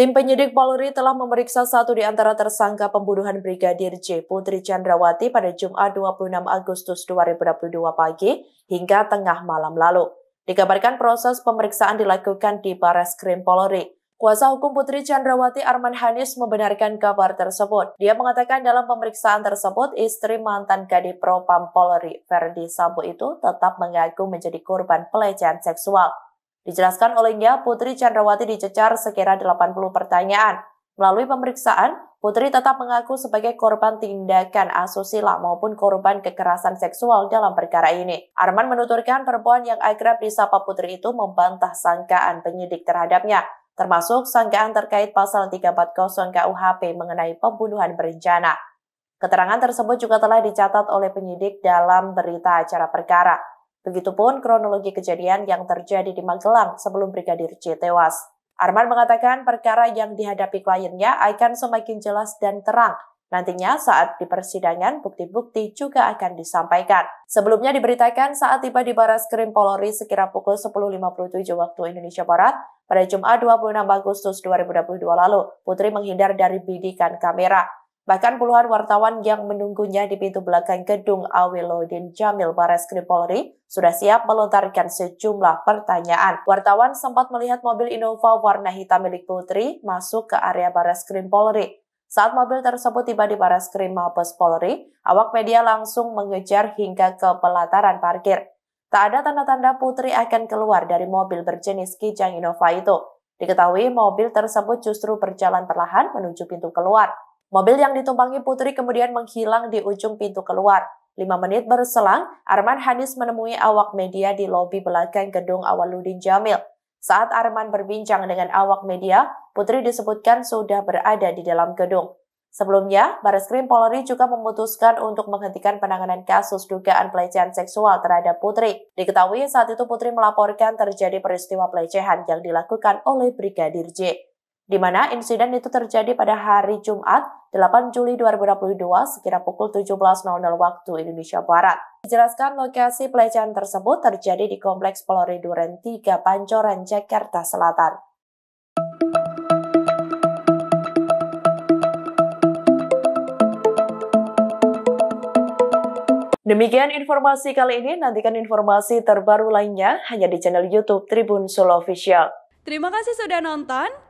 Tim penyidik Polri telah memeriksa satu di antara tersangka pembunuhan Brigadir J. Putri Chandrawati pada Jumat 26 Agustus 2022 pagi hingga tengah malam lalu. Dikabarkan proses pemeriksaan dilakukan di Bares Krim Polri. Kuasa hukum Putri Chandrawati Arman Hanis membenarkan kabar tersebut. Dia mengatakan dalam pemeriksaan tersebut, istri mantan Kadipropam Polri, Ferdi Sambo itu tetap mengaku menjadi korban pelecehan seksual. Dijelaskan olehnya, Putri Chandrawati dicecar sekira 80 pertanyaan. Melalui pemeriksaan, Putri tetap mengaku sebagai korban tindakan asusila maupun korban kekerasan seksual dalam perkara ini. Arman menuturkan perempuan yang akrab disapa Putri itu membantah sangkaan penyidik terhadapnya, termasuk sangkaan terkait pasal 340 KUHP mengenai pembunuhan berencana. Keterangan tersebut juga telah dicatat oleh penyidik dalam berita acara perkara. Begitupun kronologi kejadian yang terjadi di Magelang sebelum Brigadir J tewas. Arman mengatakan perkara yang dihadapi kliennya akan semakin jelas dan terang Nantinya saat di persidangan, bukti-bukti juga akan disampaikan. Sebelumnya diberitakan saat tiba di Baras Krim Polri sekira pukul 10.57 waktu Indonesia Barat, pada Jumat 26 Agustus 2022 lalu, Putri menghindar dari bidikan kamera. Bahkan puluhan wartawan yang menunggunya di pintu belakang gedung Awilodin Jamil Bares Krim Polri sudah siap melontarkan sejumlah pertanyaan. Wartawan sempat melihat mobil Innova warna hitam milik Putri masuk ke area Bares Krim Polri. Saat mobil tersebut tiba di Bares Krim Mabes Polri, awak media langsung mengejar hingga ke pelataran parkir. Tak ada tanda-tanda Putri akan keluar dari mobil berjenis Kijang Innova itu. Diketahui mobil tersebut justru berjalan perlahan menuju pintu keluar. Mobil yang ditumpangi Putri kemudian menghilang di ujung pintu keluar. Lima menit berselang, Arman Hanis menemui awak media di lobi belakang gedung Awaludin Jamil. Saat Arman berbincang dengan awak media, Putri disebutkan sudah berada di dalam gedung. Sebelumnya, baris krim Polri juga memutuskan untuk menghentikan penanganan kasus dugaan pelecehan seksual terhadap Putri. Diketahui saat itu Putri melaporkan terjadi peristiwa pelecehan yang dilakukan oleh Brigadir J di mana insiden itu terjadi pada hari Jumat 8 Juli 2022 sekira pukul 17.00 waktu Indonesia Barat. Dijelaskan lokasi pelecehan tersebut terjadi di Kompleks Polri Duren 3 Pancoran, Jakarta Selatan. Demikian informasi kali ini, nantikan informasi terbaru lainnya hanya di channel Youtube Tribun Solo Official. Terima kasih sudah nonton.